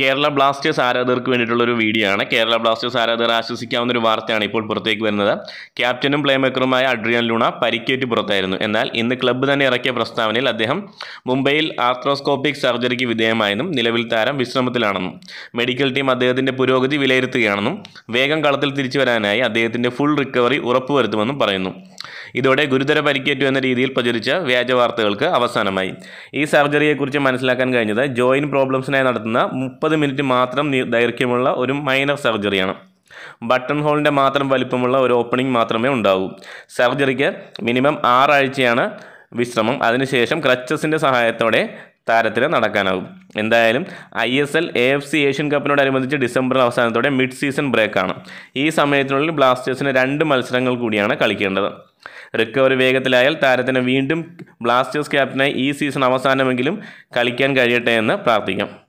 Kerala Blasters ആരാധകർക്ക് വേണ്ടിയിട്ടുള്ള ഒരു വീഡിയോ ആണ് കേരള ബ്ലാസ്റ്റേഴ്സ് ആരാധകർ ആശ്വസിക്കാവുന്ന ഒരു വാർത്തയാണ് ഇപ്പോൾ പുറത്തേക്ക് വരുന്നത് ക്യാപ്റ്റനും പ്ലേമേക്കറുമായ അഡ്രിയൻ ലൂണ പരിക്കേറ്റ് പുറത്തായിരുന്നു എന്നാൽ ഇന്ന് ക്ലബ്ബ് തന്നെ ഇറക്കിയ പ്രസ്താവനയിൽ അദ്ദേഹം മുംബൈയിൽ ആർത്രോസ്കോപ്പിക് സർജറിക്ക് വിധേയമായെന്നും നിലവിൽ താരം വിശ്രമത്തിലാണെന്നും മെഡിക്കൽ ടീം അദ്ദേഹത്തിൻ്റെ പുരോഗതി വിലയിരുത്തുകയാണെന്നും വേഗം കളത്തിൽ തിരിച്ചു വരാനായി അദ്ദേഹത്തിൻ്റെ ഫുൾ റിക്കവറി ഉറപ്പുവരുത്തുമെന്നും പറയുന്നു ഇതോടെ ഗുരുതര പരിക്കേറ്റു എന്ന രീതിയിൽ പ്രചരിച്ച വ്യാജ വാർത്തകൾക്ക് അവസാനമായി ഈ സർജറിയെക്കുറിച്ച് മനസ്സിലാക്കാൻ കഴിഞ്ഞത് ജോയിൻ പ്രോബ്ലംസിനായി നടത്തുന്ന മുപ്പത് മുപ്പത് മിനിറ്റ് മാത്രം ദൈർഘ്യമുള്ള ഒരു മൈനർ സർജറിയാണ് ബട്ടൺ ഹോളിൻ്റെ മാത്രം വലിപ്പമുള്ള ഒരു ഓപ്പണിംഗ് മാത്രമേ ഉണ്ടാവൂ സർജറിക്ക് മിനിമം ആറാഴ്ചയാണ് വിശ്രമം അതിനുശേഷം ക്രച്ചസിൻ്റെ സഹായത്തോടെ താരത്തിന് നടക്കാനാകും എന്തായാലും I S L A F C Asian കപ്പിനോടനുബന്ധിച്ച് ഡിസംബർ അവസാനത്തോടെ മിഡ് സീസൺ ബ്രേക്കാണ് ഈ സമയത്തിനുള്ളിൽ ബ്ലാസ്റ്റേഴ്സിന് രണ്ട് മത്സരങ്ങൾ കൂടിയാണ് കളിക്കേണ്ടത് റിക്കവറി വേഗത്തിലായാൽ താരത്തിന് വീണ്ടും ബ്ലാസ്റ്റേഴ്സ് ക്യാപ്റ്റനായി ഈ സീസൺ അവസാനമെങ്കിലും കളിക്കാൻ കഴിയട്ടെ എന്ന് പ്രാർത്ഥിക്കാം